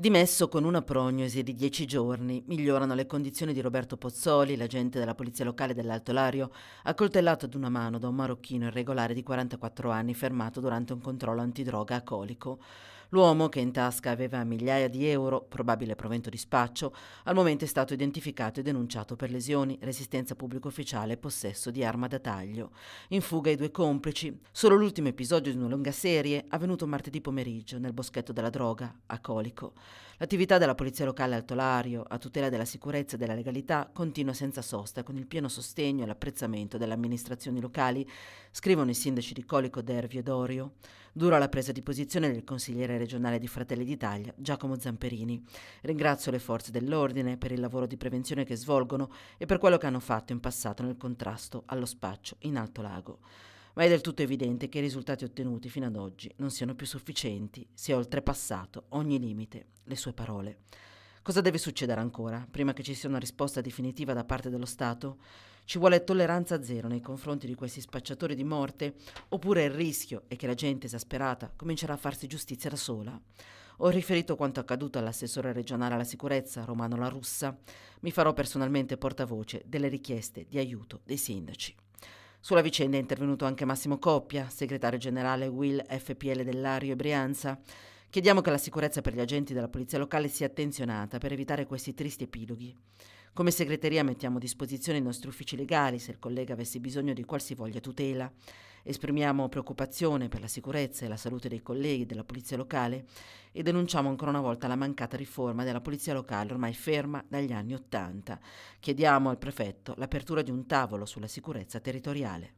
Dimesso con una prognosi di 10 giorni, migliorano le condizioni di Roberto Pozzoli, l'agente della polizia locale dell'Alto Lario, accoltellato ad una mano da un marocchino irregolare di 44 anni fermato durante un controllo antidroga a Colico. L'uomo, che in tasca aveva migliaia di euro, probabile provento di spaccio, al momento è stato identificato e denunciato per lesioni, resistenza pubblico ufficiale e possesso di arma da taglio. In fuga i due complici. Solo l'ultimo episodio di una lunga serie, avvenuto martedì pomeriggio nel boschetto della droga, a Colico. L'attività della Polizia Locale Altolario, a tutela della sicurezza e della legalità, continua senza sosta, con il pieno sostegno e l'apprezzamento delle amministrazioni locali, scrivono i sindaci di Colico, Dervio e Dorio. Dura la presa di posizione del consigliere regionale di Fratelli d'Italia, Giacomo Zamperini. Ringrazio le forze dell'ordine per il lavoro di prevenzione che svolgono e per quello che hanno fatto in passato nel contrasto allo spaccio in Alto Lago ma è del tutto evidente che i risultati ottenuti fino ad oggi non siano più sufficienti, si è oltrepassato ogni limite, le sue parole. Cosa deve succedere ancora prima che ci sia una risposta definitiva da parte dello Stato? Ci vuole tolleranza zero nei confronti di questi spacciatori di morte, oppure il rischio è che la gente esasperata comincerà a farsi giustizia da sola. Ho riferito quanto accaduto all'assessore regionale alla sicurezza, Romano La Russa. Mi farò personalmente portavoce delle richieste di aiuto dei sindaci. Sulla vicenda è intervenuto anche Massimo Coppia, segretario generale Will FPL dell'Ario e Brianza. Chiediamo che la sicurezza per gli agenti della polizia locale sia attenzionata per evitare questi tristi epiloghi. Come segreteria mettiamo a disposizione i nostri uffici legali se il collega avesse bisogno di qualsivoglia tutela. Esprimiamo preoccupazione per la sicurezza e la salute dei colleghi della Polizia Locale e denunciamo ancora una volta la mancata riforma della Polizia Locale ormai ferma dagli anni Ottanta. Chiediamo al Prefetto l'apertura di un tavolo sulla sicurezza territoriale.